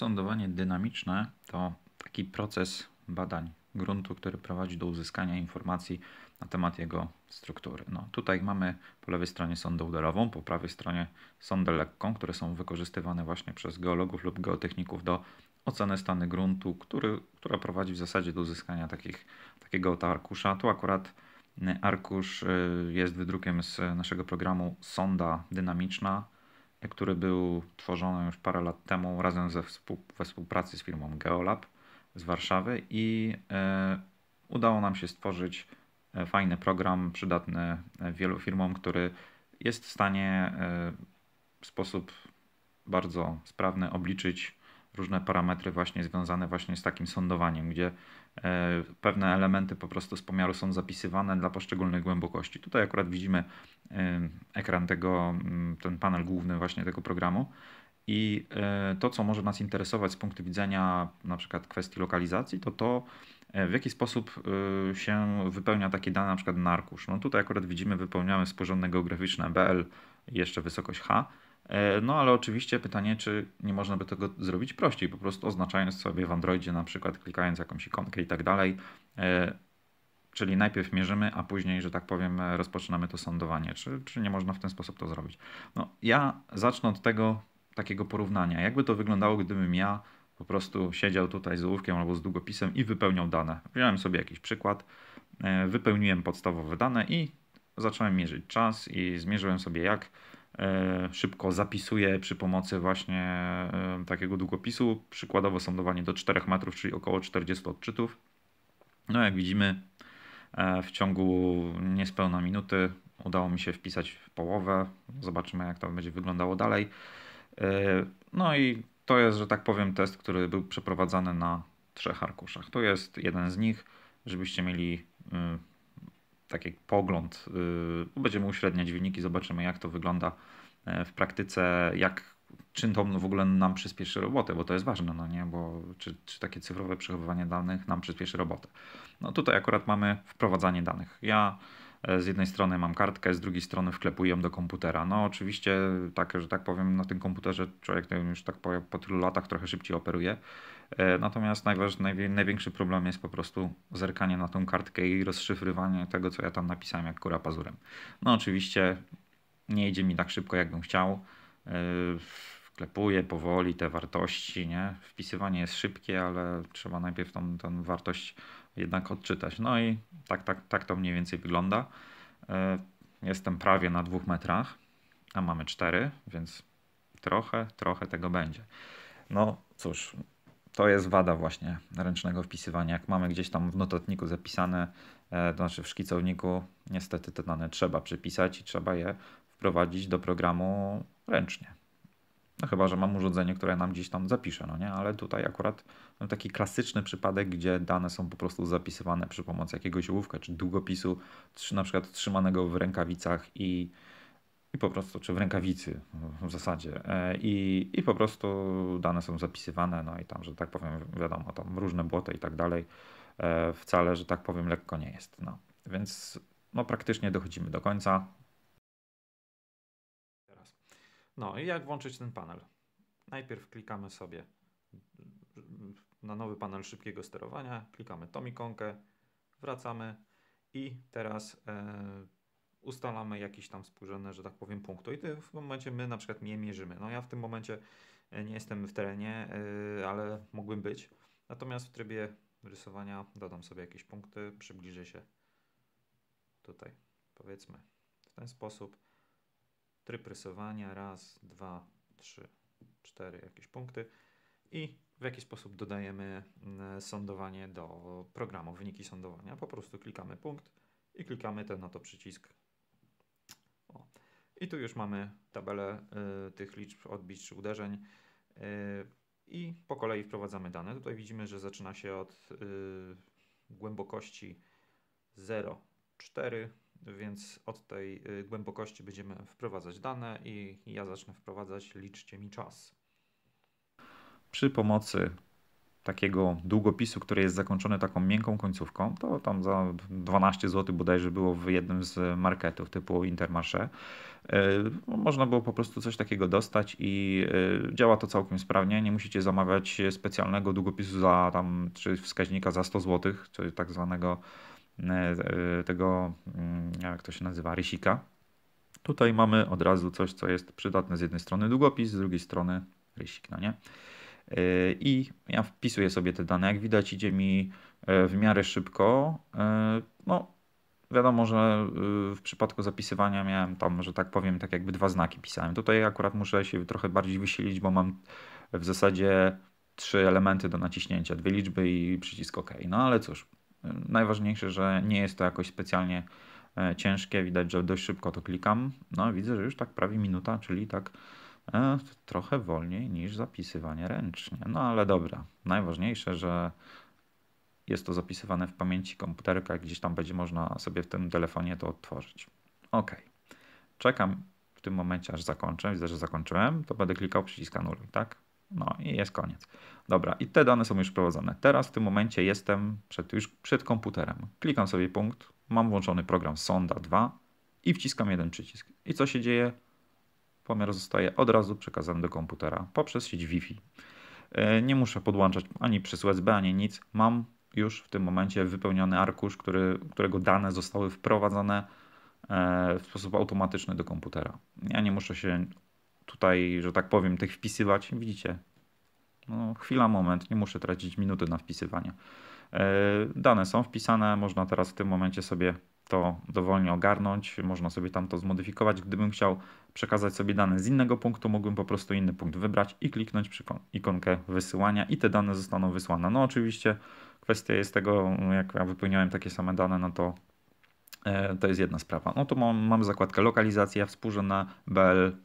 Sondowanie dynamiczne to taki proces badań gruntu, który prowadzi do uzyskania informacji na temat jego struktury. No, tutaj mamy po lewej stronie sondę uderową, po prawej stronie sondę lekką, które są wykorzystywane właśnie przez geologów lub geotechników do oceny stanu gruntu, który, która prowadzi w zasadzie do uzyskania takich, takiego oto arkusza. Tu akurat y, arkusz y, jest wydrukiem z naszego programu sonda dynamiczna, który był tworzony już parę lat temu razem ze współ, we współpracy z firmą Geolab z Warszawy i e, udało nam się stworzyć e, fajny program przydatny e, wielu firmom, który jest w stanie w sposób bardzo sprawny obliczyć różne parametry właśnie związane właśnie z takim sądowaniem, gdzie E, pewne elementy po prostu z pomiaru są zapisywane dla poszczególnych głębokości. Tutaj akurat widzimy e, ekran tego, mm, ten panel główny właśnie tego programu. I e, to, co może nas interesować z punktu widzenia na przykład kwestii lokalizacji, to to, w jaki sposób się wypełnia takie dane na przykład na arkusz. No tutaj akurat widzimy, wypełniamy sporządne geograficzne BL, jeszcze wysokość H, E, no ale oczywiście pytanie, czy nie można by tego zrobić prościej, po prostu oznaczając sobie w Androidzie na przykład, klikając jakąś ikonkę i tak dalej, e, Czyli najpierw mierzymy, a później, że tak powiem, rozpoczynamy to sądowanie. Czy, czy nie można w ten sposób to zrobić? No, ja zacznę od tego takiego porównania. Jakby to wyglądało, gdybym ja po prostu siedział tutaj z ołówkiem albo z długopisem i wypełniał dane. Wziąłem sobie jakiś przykład, e, wypełniłem podstawowe dane i zacząłem mierzyć czas i zmierzyłem sobie, jak E, szybko zapisuje przy pomocy właśnie e, takiego długopisu. Przykładowo sądowanie do 4 metrów, czyli około 40 odczytów. No jak widzimy, e, w ciągu niespełna minuty udało mi się wpisać połowę. Zobaczymy, jak to będzie wyglądało dalej. No i to jest, że tak powiem, test, który był przeprowadzany na trzech arkuszach. To jest jeden z nich, żebyście mieli mm, taki pogląd. Y, no będziemy uśredniać wyniki, zobaczymy jak to wygląda e, w praktyce, jak czy to w ogóle nam przyspieszy robotę, bo to jest ważne, no nie? Bo czy, czy takie cyfrowe przechowywanie danych nam przyspieszy robotę. No tutaj akurat mamy wprowadzanie danych. Ja E, z jednej strony mam kartkę, z drugiej strony wklepuję ją do komputera. No oczywiście, tak, że tak powiem, na tym komputerze człowiek no, już tak po, po tylu latach trochę szybciej operuje. E, natomiast największy problem jest po prostu zerkanie na tą kartkę i rozszyfrywanie tego, co ja tam napisałem, jak kura pazurem. No oczywiście nie idzie mi tak szybko, jakbym chciał. E, wklepuję powoli te wartości, nie? Wpisywanie jest szybkie, ale trzeba najpierw tą, tą wartość jednak odczytać. No i tak, tak, tak to mniej więcej wygląda. E, jestem prawie na dwóch metrach, a mamy cztery, więc trochę, trochę tego będzie. No cóż, to jest wada właśnie ręcznego wpisywania. Jak mamy gdzieś tam w notatniku zapisane, e, to znaczy w szkicowniku, niestety te dane trzeba przypisać i trzeba je wprowadzić do programu ręcznie. No chyba, że mam urządzenie, które nam gdzieś tam zapisze, no nie? Ale tutaj akurat no, taki klasyczny przypadek, gdzie dane są po prostu zapisywane przy pomocy jakiegoś ołówka czy długopisu, na przykład trzymanego w rękawicach i, i po prostu, czy w rękawicy w zasadzie. E, I, I po prostu dane są zapisywane, no i tam, że tak powiem, wiadomo, tam różne błoty i tak dalej. E, wcale, że tak powiem, lekko nie jest. No. Więc no, praktycznie dochodzimy do końca. No i jak włączyć ten panel? Najpierw klikamy sobie na nowy panel szybkiego sterowania, klikamy tą ikonkę, wracamy i teraz e, ustalamy jakieś tam współrzędne, że tak powiem, punkty. I w tym momencie my na przykład nie mierzymy. No ja w tym momencie e, nie jestem w terenie, e, ale mógłbym być. Natomiast w trybie rysowania dodam sobie jakieś punkty, przybliżę się tutaj, powiedzmy, w ten sposób tryb rysowania, raz, dwa, trzy, cztery jakieś punkty i w jaki sposób dodajemy mm, sądowanie do programu, wyniki sądowania. Po prostu klikamy punkt i klikamy ten na to przycisk. O. I tu już mamy tabelę y, tych liczb, odbić czy uderzeń. Y, I po kolei wprowadzamy dane. Tutaj widzimy, że zaczyna się od y, głębokości 0,4 więc od tej y, głębokości będziemy wprowadzać dane i ja zacznę wprowadzać liczcie mi czas. Przy pomocy takiego długopisu, który jest zakończony taką miękką końcówką, to tam za 12 zł bodajże było w jednym z marketów typu Intermarché. Y, można było po prostu coś takiego dostać i y, działa to całkiem sprawnie. Nie musicie zamawiać specjalnego długopisu za tam czy wskaźnika za 100 zł, czyli tak zwanego E, e, tego, mm, jak to się nazywa, rysika. Tutaj mamy od razu coś, co jest przydatne z jednej strony długopis, z drugiej strony rysik, no nie? E, I ja wpisuję sobie te dane. Jak widać, idzie mi w miarę szybko. No, wiadomo, że w przypadku zapisywania miałem tam, że tak powiem, tak jakby dwa znaki pisałem. Tutaj akurat muszę się trochę bardziej wysilić, bo mam w zasadzie trzy elementy do naciśnięcia, dwie liczby i przycisk OK. No ale cóż, Najważniejsze, że nie jest to jakoś specjalnie e, ciężkie. Widać, że dość szybko to klikam. No widzę, że już tak prawie minuta, czyli tak e, trochę wolniej niż zapisywanie ręcznie. No ale dobra. Najważniejsze, że jest to zapisywane w pamięci komputerka, gdzieś tam będzie można sobie w tym telefonie to odtworzyć. OK. Czekam w tym momencie, aż zakończę. Widzę, że zakończyłem. To będę klikał przycisk anuluj, tak? No i jest koniec. Dobra, i te dane są już wprowadzone. Teraz w tym momencie jestem przed, już przed komputerem. Klikam sobie punkt, mam włączony program Sonda 2 i wciskam jeden przycisk. I co się dzieje? Pomiar zostaje od razu przekazany do komputera poprzez sieć Wi-Fi. E, nie muszę podłączać ani przez USB, ani nic. Mam już w tym momencie wypełniony arkusz, który, którego dane zostały wprowadzone e, w sposób automatyczny do komputera. Ja nie muszę się tutaj, że tak powiem, tych wpisywać. Widzicie, no, chwila, moment, nie muszę tracić minuty na wpisywanie. E, dane są wpisane, można teraz w tym momencie sobie to dowolnie ogarnąć, można sobie tam to zmodyfikować. Gdybym chciał przekazać sobie dane z innego punktu, mógłbym po prostu inny punkt wybrać i kliknąć przy ikonkę wysyłania i te dane zostaną wysłane. No oczywiście kwestia jest tego, jak ja wypełniałem takie same dane, no to E, to jest jedna sprawa. No to mam, mamy zakładkę lokalizacja, współrzędna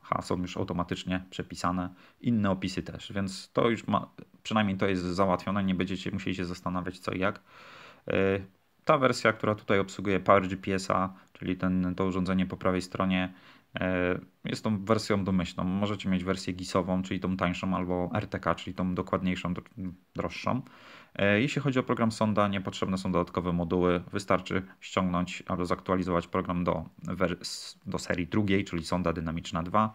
H są już automatycznie przepisane, inne opisy też, więc to już ma, przynajmniej to jest załatwione, nie będziecie musieli się zastanawiać co i jak. E, ta wersja, która tutaj obsługuje Power a czyli ten, to urządzenie po prawej stronie, E, jest tą wersją domyślną. Możecie mieć wersję GIS-ową, czyli tą tańszą, albo RTK, czyli tą dokładniejszą, droższą. E, jeśli chodzi o program Sonda, niepotrzebne są dodatkowe moduły. Wystarczy ściągnąć albo zaktualizować program do, do serii drugiej, czyli Sonda Dynamiczna 2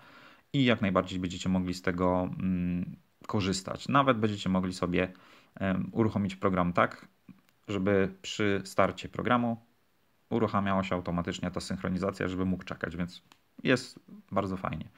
i jak najbardziej będziecie mogli z tego mm, korzystać. Nawet będziecie mogli sobie um, uruchomić program tak, żeby przy starcie programu uruchamiała się automatycznie ta synchronizacja, żeby mógł czekać, więc jest bardzo fajnie.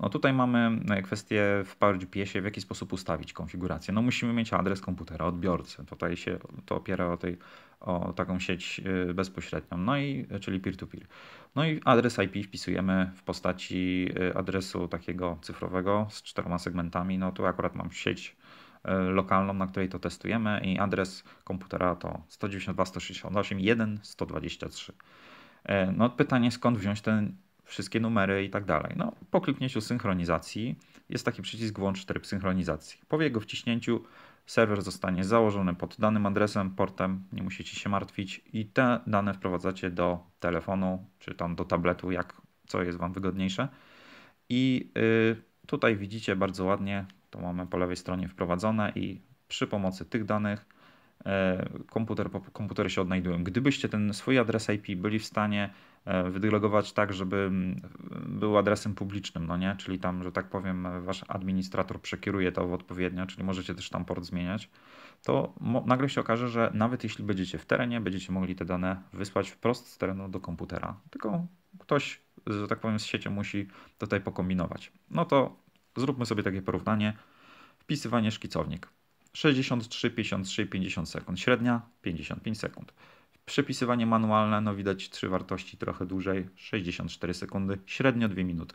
No tutaj mamy e, kwestię w PowerGPS-ie, w jaki sposób ustawić konfigurację. No musimy mieć adres komputera odbiorcy. Tutaj się to opiera o, tej, o taką sieć e, bezpośrednią, no i, e, czyli peer-to-peer. No i adres IP wpisujemy w postaci adresu takiego cyfrowego z czterema segmentami. No tu akurat mam sieć lokalną, na której to testujemy i adres komputera to 192.168.1.123. No pytanie skąd wziąć ten wszystkie numery i tak dalej. No, po kliknięciu synchronizacji jest taki przycisk włącz tryb synchronizacji. Po jego wciśnięciu serwer zostanie założony pod danym adresem, portem, nie musicie się martwić i te dane wprowadzacie do telefonu czy tam do tabletu, jak co jest Wam wygodniejsze. I y, tutaj widzicie bardzo ładnie, to mamy po lewej stronie wprowadzone i przy pomocy tych danych y, komputer, komputery się odnajdują. Gdybyście ten swój adres IP byli w stanie E, wydelegować tak, żeby mm, był adresem publicznym, no nie? Czyli tam, że tak powiem, wasz administrator przekieruje to odpowiednio, czyli możecie też tam port zmieniać, to nagle się okaże, że nawet jeśli będziecie w terenie, będziecie mogli te dane wysłać wprost z terenu do komputera. Tylko ktoś, że tak powiem, z siecią musi tutaj pokombinować. No to zróbmy sobie takie porównanie. Wpisywanie szkicownik. 63, 53, 50 sekund. Średnia 55 sekund. Przepisywanie manualne, no widać trzy wartości trochę dłużej, 64 sekundy, średnio 2 minuty.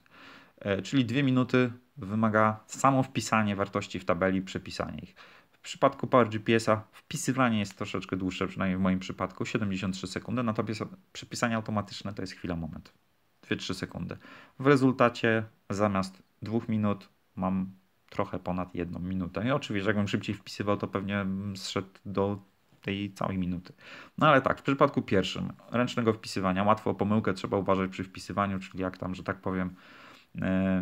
E, czyli 2 minuty wymaga samo wpisanie wartości w tabeli, przepisanie ich. W przypadku Power GPS-a wpisywanie jest troszeczkę dłuższe, przynajmniej w moim przypadku, 73 sekundy, natomiast przepisanie automatyczne to jest chwila, moment, 2-3 sekundy. W rezultacie zamiast 2 minut mam trochę ponad jedną minutę. I oczywiście, jakbym szybciej wpisywał, to pewnie zszedł do tej całej minuty. No ale tak, w przypadku pierwszym, ręcznego wpisywania, łatwo o pomyłkę trzeba uważać przy wpisywaniu, czyli jak tam, że tak powiem,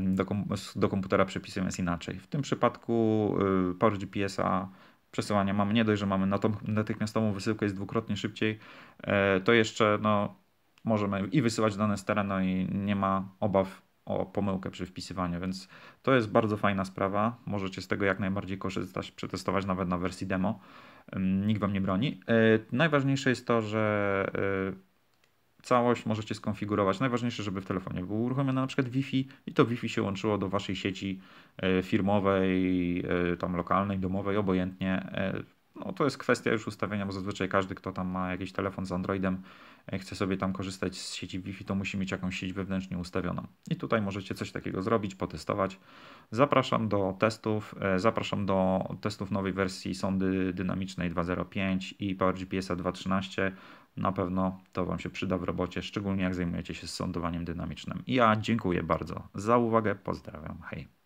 do, kom do komputera przepisem jest inaczej. W tym przypadku y, port GPS-a przesyłania mamy nie dość, że mamy natychmiastową wysyłkę, jest dwukrotnie szybciej, e, to jeszcze no, możemy i wysyłać dane z terenu i nie ma obaw o pomyłkę przy wpisywaniu, więc to jest bardzo fajna sprawa. Możecie z tego jak najbardziej korzystać, przetestować nawet na wersji demo. Nikt wam nie broni. Y, najważniejsze jest to, że y, całość możecie skonfigurować. Najważniejsze, żeby w telefonie było uruchomione na przykład Wi-Fi i to Wi-Fi się łączyło do waszej sieci y, firmowej, tam lokalnej, domowej, obojętnie no to jest kwestia już ustawienia, bo zazwyczaj każdy, kto tam ma jakiś telefon z Androidem, e, chce sobie tam korzystać z sieci Wi-Fi, to musi mieć jakąś sieć wewnętrznie ustawioną. I tutaj możecie coś takiego zrobić, potestować. Zapraszam do testów, e, zapraszam do testów nowej wersji sondy dynamicznej 2.05 i PowerGPS-a 2.13. Na pewno to Wam się przyda w robocie, szczególnie jak zajmujecie się sądowaniem dynamicznym. I ja dziękuję bardzo za uwagę, pozdrawiam, hej.